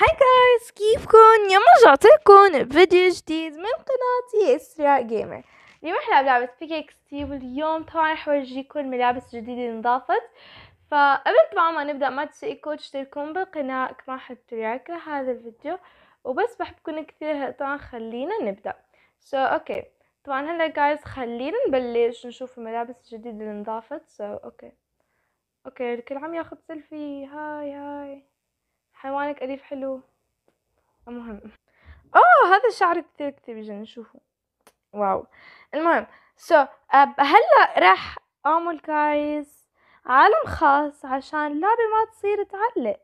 هاي جايز كيفكم يا رجعت لكم بفيديو جديد من قناتي اسراء جيمر اليوم احنا بلعبة بيك تي واليوم طبعا رح اورجيكم ملابس جديدة انضافت فقبل طبعا ما نبدا ما تنسوا تشتركون بالقناة كمان حطوا لايك لهذا الفيديو وبس بحبكم كثير طبعا خلينا نبدا سو so, اوكي okay. طبعا هلا جايز خلينا نبلش نشوف الملابس الجديدة اللي انضافت سو اوكي اوكي الكل عم ياخذ سيلفي هاي هاي حيوانك أليف حلو المهم اوه هذا الشعر كثير كثير بيجنن شوفوا واو المهم سو so, هلا راح اعمل جايز عالم خاص عشان اللعبة ما تصير تعلق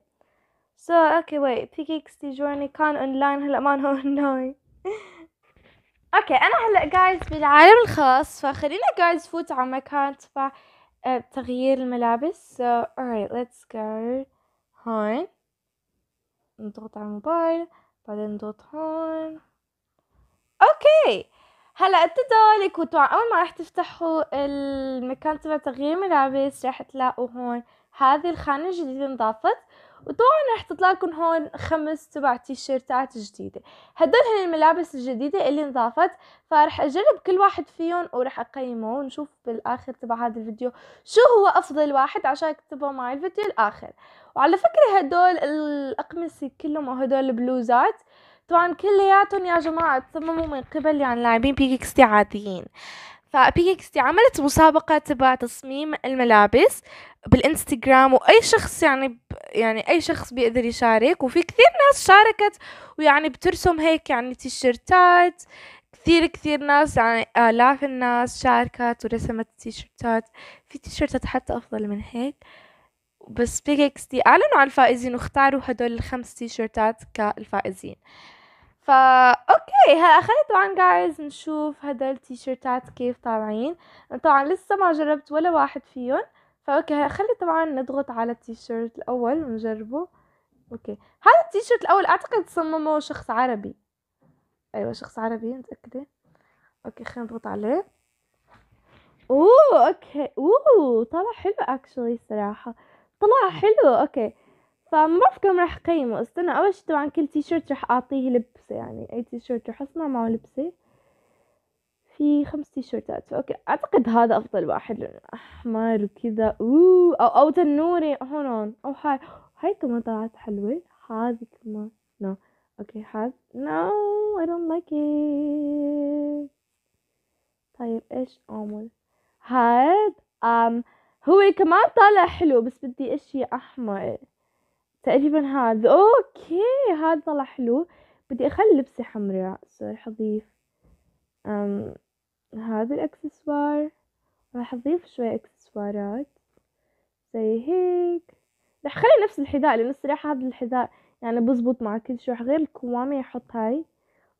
سو اوكي وي بيكي اكستي تي جورني كان اونلاين هلا ما اونلاين اوكي انا هلا جايز بالعالم الخاص فخلينا جايز فوت على مكان تبع تغيير الملابس سو اوكي ليتس جو هون نضغط على الموبايل بعدين نضغط هون اوكي هلا انتوا اللي كنتوا اول ما رح تفتحوا المكان تبع تغيير ملابس رح تلاقوا هون هذه الخانه الجديده انضافت وطبعا رح تطلع لكم هون خمس تبع تيشيرتات جديده هدول هن الملابس الجديده اللي انضافت فرح اجرب كل واحد فيهم ورح اقيمه ونشوف بالاخر تبع هذا الفيديو شو هو افضل واحد عشان اكتبه معي الفيديو الاخر وعلى فكرة هدول الأقمصة كلهم أو هدول البلوزات طبعا كلياتهم يا جماعة تصمموا من قبل يعني لاعبين بيكستي عاديين فبيكستي عملت مسابقة تبع تصميم الملابس بالانستغرام واي شخص يعني يعني اي شخص بيقدر يشارك وفي كثير ناس شاركت ويعني بترسم هيك يعني تيشيرتات كثير كثير ناس يعني آلاف الناس شاركت ورسمت تيشيرتات في تيشيرتات حتى أفضل من هيك بس بيج اكس دي اعلنوا على الفائزين واختاروا هدول الخمس تي شيرتات كالفائزين فا اوكي ها اخذت طبعا جايز نشوف هدول التي شيرتات كيف طالعين طبعا لسه ما جربت ولا واحد فيهم فاوكي هلا خلي طبعا نضغط على التي شيرت الاول ونجربه اوكي هذا التي شيرت الاول اعتقد صممه شخص عربي ايوه شخص عربي متاكده اوكي خلينا نضغط عليه اوه اوكي اوه طلع حلو اكشلي صراحه طلع حلو اوكي فما بعرف كم راح قيمه استنى اول شي طبعا كل تيشيرت راح اعطيه لبسة يعني اي تيشيرت راح اصنع معه لبسة في خمس تيشيرتات اوكي اعتقد هذا افضل واحد احمر وكذا اوه او او تنوري هون هون او هاي هاي كمان طلعت حلوة هذا كمان نو اوكي هذا نو اي دونت لايك ات طيب ايش اعمل هاد ام um, هو كمان طالع حلو بس بدي اشي احمر تقريبا هذا اوكي هذا طلع حلو بدي اخلي لبسي حمراء سو رح اضيف أم هذا الاكسسوار راح اضيف شوي اكسسوارات زي هيك راح خلي نفس الحذاء لانه الصراحة هذا الحذاء يعني بزبط مع كل شيء غير الكوامي احط هاي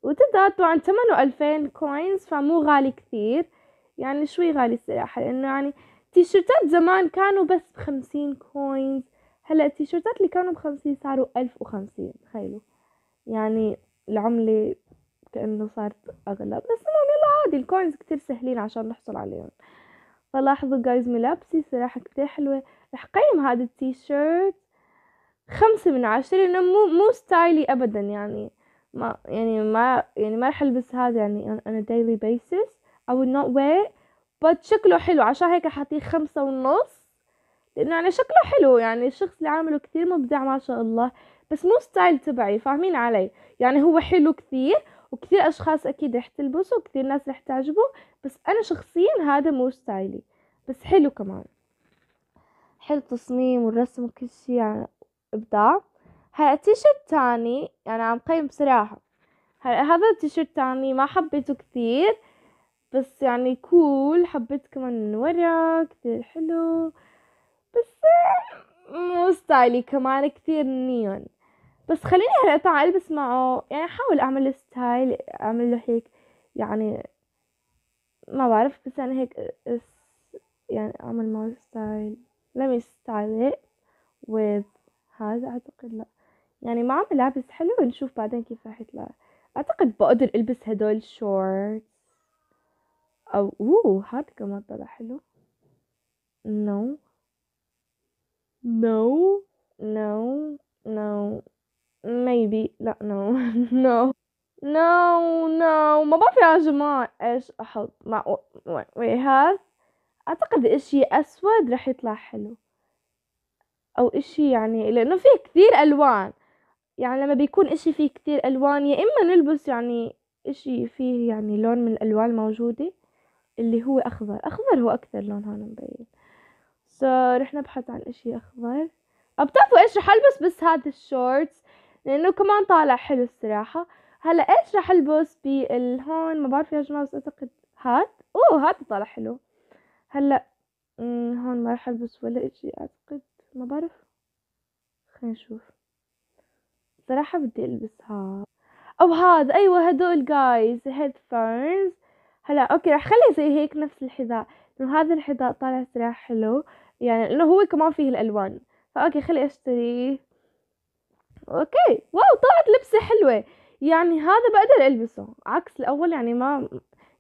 وتدا طبعا ثمنه ألفين كوينز فمو غالي كثير يعني شوي غالي الصراحة لانه يعني التيشيرتات زمان كانوا بس بخمسين كوينز هلا التيشيرتات اللي كانوا بخمسين صاروا ألف وخمسين تخيلوا يعني العملة كأنه صارت أغلى بس المهم يلا عادي الكوينز كتير سهلين عشان نحصل عليهم فلاحظوا جايز ملابسي صراحة كتير حلوة رح قيم هذا التيشيرت خمسة من عشرة لأنه مو مو ستايلي أبدا يعني ما يعني ما يعني ما رح ألبس هذا يعني on a daily basis I would not wear it بس شكله حلو عشان هيك حاطيه خمسة ونص لانه يعني شكله حلو يعني الشخص اللي عامله كثير مبدع ما شاء الله بس مو ستايل تبعي فاهمين علي يعني هو حلو كثير وكثير اشخاص اكيد رح تلبسه وكثير ناس رح تعجبه بس انا شخصيا هذا مو ستايلي بس حلو كمان حلو التصميم والرسم وكل شيء يعني ابداع هلا التيشيرت تاني يعني عم قيم بصراحة هلا هذا التيشيرت تاني ما حبيته كثير بس يعني كول حبيت كمان من ورا كتير حلو بس مو ستايلي كمان كتير نيون بس خليني هلا اطلع البس معه يعني احاول اعمل ستايل اعمل له هيك يعني ما بعرف بس يعني هيك يعني اعمل معه ستايل let me style it with هذا اعتقد لا يعني ما عم لابس حلو نشوف بعدين كيف راح يطلع اعتقد بقدر البس هدول شورت او اوه هذا كمان طلع حلو نو نو نو نو ميبي لا نو نو نو نو ما بعرف يا جماعة ايش احط مع هذا اعتقد اشي اسود رح يطلع حلو او اشي يعني لانه في كثير الوان يعني لما بيكون اشي فيه كثير الوان يا اما نلبس يعني اشي فيه يعني لون من الالوان موجوده اللي هو أخضر أخضر هو أكثر لون هون مبين سو رح نبحث عن اشي أخضر بتعرفوا ايش رح البس بس هذا الشورتس لأنه كمان طالع حلو الصراحة هلا ايش رح البس بالهون ما بعرف يا جماعة بس أعتقد هاد أوه هاد طالع حلو هلا هون ما رح البس ولا اشي أعتقد ما بعرف خلينا نشوف صراحة بدي ألبس هاد أو هاد أيوة هدول جايز هيد فيرنز هلا اوكي رح خلي زي هيك نفس الحذاء لانه هذا الحذاء طالع صراحة حلو يعني لانه هو كمان فيه الالوان فاوكي خلي اشتري اوكي واو طلعت لبسة حلوة يعني هذا بقدر البسه عكس الاول يعني ما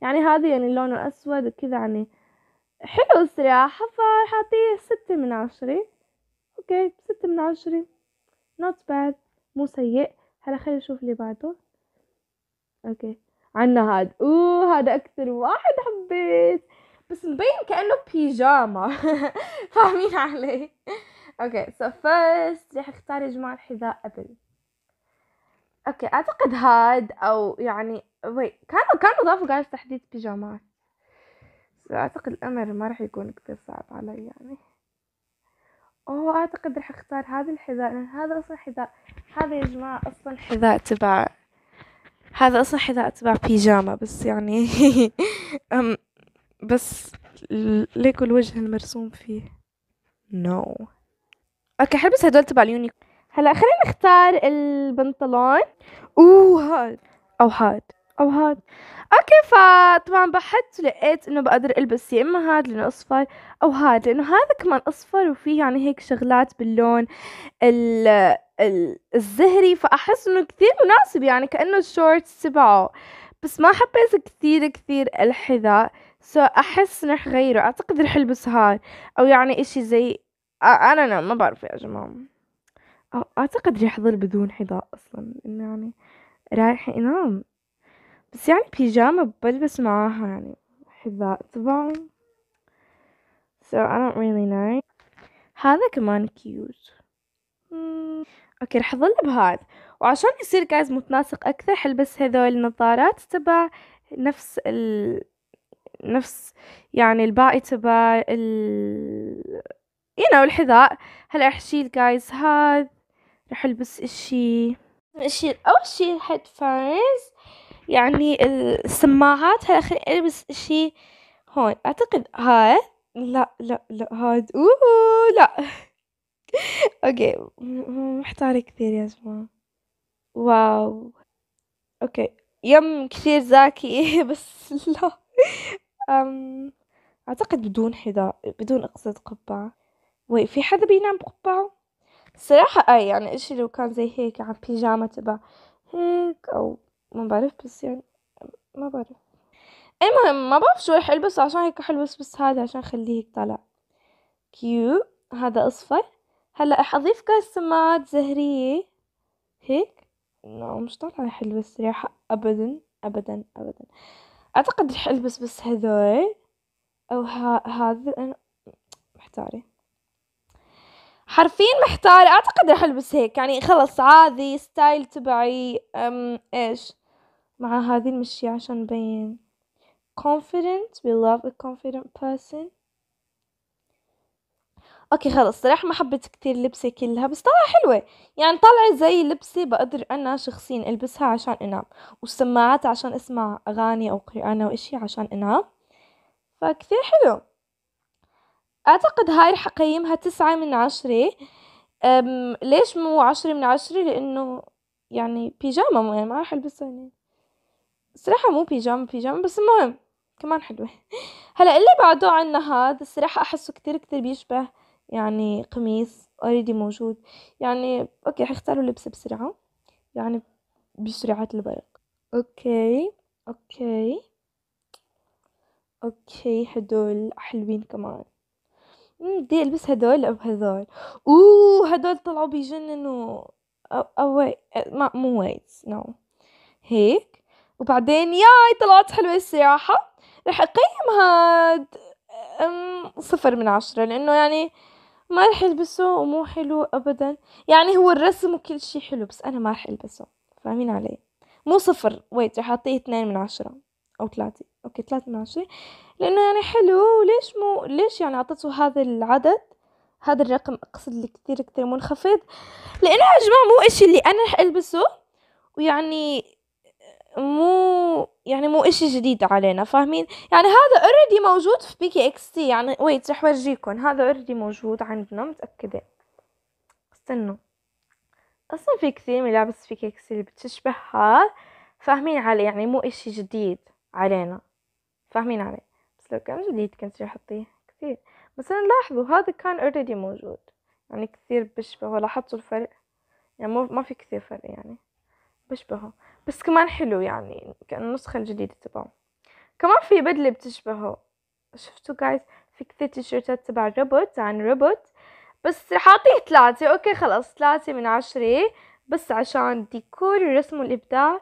يعني هذا يعني لونه اسود وكذا يعني حلو الصراحة فحاطيه ستة من عشرة اوكي ستة من عشرة نوت باد مو سيء هلا خلي نشوف اللي بعده اوكي عنا هاد اوه هذا اكثر واحد حبيت بس مبين كانه بيجاما فاهمين علي اوكي سو فيرست رح اختار يا جماعه الحذاء قبل اوكي اعتقد هاد او يعني وي كانوا كانوا ضافوا قاعد تحديد بيجامات اعتقد الامر ما راح يكون كثير صعب علي يعني اوه اعتقد راح اختار هذا الحذاء لان هذا اصلا حذاء هذا يا جماعه اصلا حذاء تبع هذا أصلا حذاء تبع بيجامة بس يعني أم بس ليكو الوجه المرسوم فيه نو no. اوكي حلبس هدول تبع اليوني هلا خلينا نختار البنطلون اوه هاد او هاد او هاد اوكي فطبعا بحثت لقيت انه بقدر البس يا اما هاد لانه اصفر او هاد لانه هذا كمان اصفر وفيه يعني هيك شغلات باللون ال الزهري فاحس انه كثير مناسب يعني كانه الشورتس تبعه بس ما حبيت كثير كثير الحذاء سو احس رح غيره اعتقد رح البس هاد او يعني اشي زي انا ما بعرف يا جماعه اعتقد رح اضل بدون حذاء اصلا انه يعني رايح انام بس يعني بيجامة بلبس معاها يعني حذاء طبعا so I don't really know هذا كمان كيوت اوكي hmm. رح اظل بهذا وعشان يصير جايز متناسق اكثر حلبس هذول النظارات تبع نفس ال نفس يعني الباقي تبع ال يو you know, الحذاء هلا رح اشيل جايز هذا رح البس اشي اشيل اول شي الهيدفونز يعني السماعات هلا خليني البس اشي هون اعتقد هاي لا لا لا هاد اوه لا اوكي محتارة كثير يا جماعة واو اوكي يم كثير زاكي بس لا أم اعتقد بدون حذاء بدون اقصد قبعة وي في حدا بينام بقبعة صراحة اي يعني اشي لو كان زي هيك عم بيجامة تبع هيك او ما بعرف بس يعني ما بعرف المهم ما بعرف شو رح البس عشان هيك رح البس بس هذا عشان خليه هيك طالع كيو هذا اصفر هلا رح اضيف كاس سماعات زهرية هيك لا مش طالعة راح البس ريحة ابدا ابدا ابدا اعتقد رح البس بس هذول او ها هذا انا محتارة حرفيا محتارة اعتقد رح البس هيك يعني خلص عادي ستايل تبعي ام ايش مع هذه المشية عشان نبين confident we love a confident person اوكي خلص صراحة ما حبيت كتير لبسة كلها بس طلع حلوة يعني طالعة زي لبسة بقدر انا شخصيا البسها عشان انام والسماعات عشان اسمع اغاني او قرآن او اشي عشان انام فكتير حلو اعتقد هاي رح اقيمها تسعة من عشرة ليش مو عشرة من عشرة لانه يعني بيجامة ما رح البسها يعني صراحة مو بيجامة بيجامة بس المهم كمان حلوة هلا اللي بعده عنا هذا الصراحة أحسه كتير كتير بيشبه يعني قميص اوريدي موجود يعني اوكي حيختاروا لبس بسرعة يعني بسرعة البرق اوكي اوكي اوكي هدول حلوين كمان بدي البس هدول او هدول اوه هدول طلعوا بيجننوا او, أو وي. ما مو ويت نو no. هيك وبعدين ياي طلعت حلوة السياحة رح هاد صفر من عشرة لأنه يعني ما رح ألبسه ومو حلو أبدا يعني هو الرسم وكل شي حلو بس أنا ما رح ألبسه فاهمين علي مو صفر ويت رح أعطيه اثنين من عشرة أو ثلاثة أوكي ثلاثة من عشرة لأنه يعني حلو وليش مو ليش يعني أعطيته هذا العدد هذا الرقم أقصد اللي كتير كتير منخفض لأنه يا جماعة مو إشي اللي أنا رح ألبسه ويعني مو يعني مو اشي جديد علينا فاهمين يعني هذا اوريدي موجود في بيكي اكس تي يعني ويت رح ورجيكم هذا اوريدي موجود عندنا متأكدة استنوا اصلا في كثير ملابس بيكي اكس تي اللي بتشبهها فاهمين علي يعني مو اشي جديد علينا فاهمين علي بس لو كان جديد كنت رح احطيه كثير مثلا لاحظوا هذا كان اوريدي موجود يعني كثير بشبهه لاحظتوا الفرق يعني مو ما في كثير فرق يعني بشبهه بس كمان حلو يعني كأن النسخة الجديدة تبعه كمان في بدلة بتشبهه شفتوا جايز في كثير تيشيرتات تبع الروبوت عن روبوت بس رح ثلاثة اوكي خلص ثلاثة من عشرة بس عشان ديكور الرسم والابداع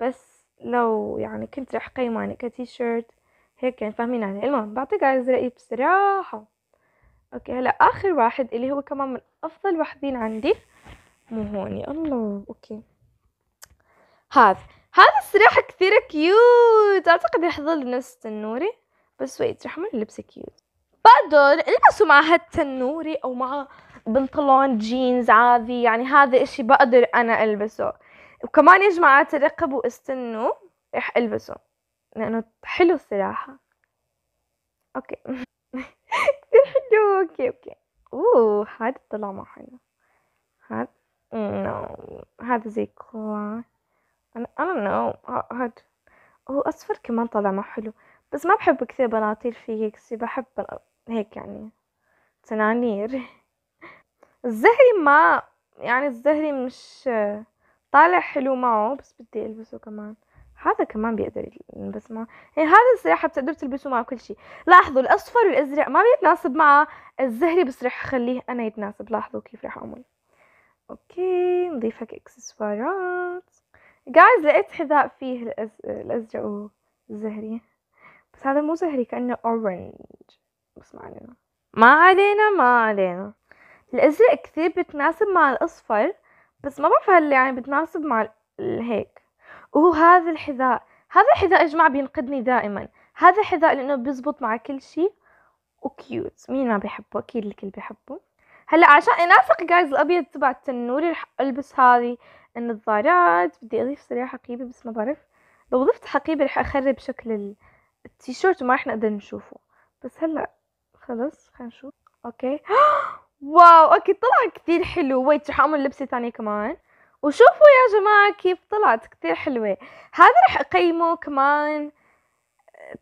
بس لو يعني كنت رح قيمه كتيشيرت هيك يعني فاهمين يعني المهم بعطي جايز رأيي بصراحة اوكي هلا اخر واحد اللي هو كمان من افضل واحدين عندي مو هوني الله اوكي هذا هذا الصراحة كثير كيوت اعتقد راح يظل نفس التنوري بس ويت راح اعمل لبسه كيوت بقدر البسه مع هالتنوري او مع بنطلون جينز عادي يعني هذا اشي بقدر انا البسه وكمان يا جماعة ترقبوا استنوا راح البسه لانه حلو الصراحة اوكي كثير حلو اوكي اوكي اوه هذا طلع ما حلو هذا نو هذا زي كواش انا انا don't هاد هو اصفر كمان طالع معه حلو بس ما بحب كثير بناطيل فيه هيك سي بحب هيك يعني تنانير الزهري ما يعني الزهري مش طالع حلو معه بس بدي البسه كمان هذا كمان بيقدر يلبس معه يعني هذا الصراحه بتقدر تلبسه مع كل شيء لاحظوا الاصفر والازرق ما بيتناسب مع الزهري بس رح اخليه انا يتناسب لاحظوا كيف رح اعمل اوكي نضيف هيك اكسسوارات جايز لقيت حذاء فيه الأز... الأزرق والزهري بس هذا مو زهري كأنه أورنج بس ما علينا ما علينا ما علينا الأزرق كثير بتناسب مع الأصفر بس ما بعرف هل يعني بتناسب مع هيك وهذا الحذاء هذا الحذاء يا جماعة بينقذني دائما هذا حذاء لأنه بيزبط مع كل شي وكيوت مين ما بيحبه أكيد الكل بيحبه هلا عشان انافق جايز الابيض تبع التنوري رح البس هذه النظارات بدي اضيف صراحه حقيبه بس ما بعرف لو ضفت حقيبه رح اخرب شكل التيشيرت وما رح نقدر نشوفه بس هلا خلص خلينا نشوف اوكي واو اوكي طلع كثير حلو ويت رح اعمل لبسه ثانيه كمان وشوفوا يا جماعة كيف طلعت كثير حلوة هذا رح أقيمه كمان آه،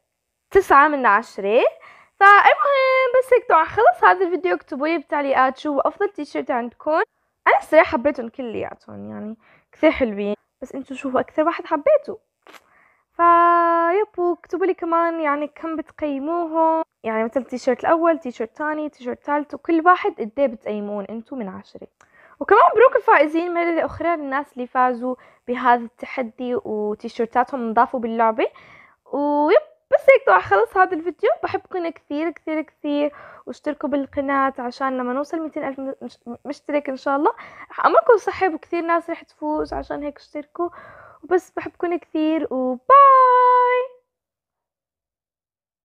تسعة من عشرة فالمهم بس هيك طبعا خلص هذا الفيديو اكتبوا لي بالتعليقات شو أفضل تيشيرت عندكم انا الصراحه حبيتهم كلياتهم يعني كثير حلوين بس انتو شوفوا اكثر واحد حبيته فا يبو اكتبوا لي كمان يعني كم بتقيموهم يعني مثلا تيشيرت الاول تيشيرت تاني تيشيرت تالت وكل واحد قد إيه بتقيمون انتو من عشرة وكمان مبروك الفائزين مرة أخرى للناس اللي فازوا بهذا التحدي وتيشيرتاتهم انضافوا باللعبة ويب بس هيك طبعا خلص هذا الفيديو بحبكم كثير كثير كثير واشتركوا بالقناة عشان لما نوصل 200 ألف مشترك إن شاء الله رح أمركم صحب وكثير ناس رح تفوز عشان هيك اشتركوا وبس بحبكم كثير وباي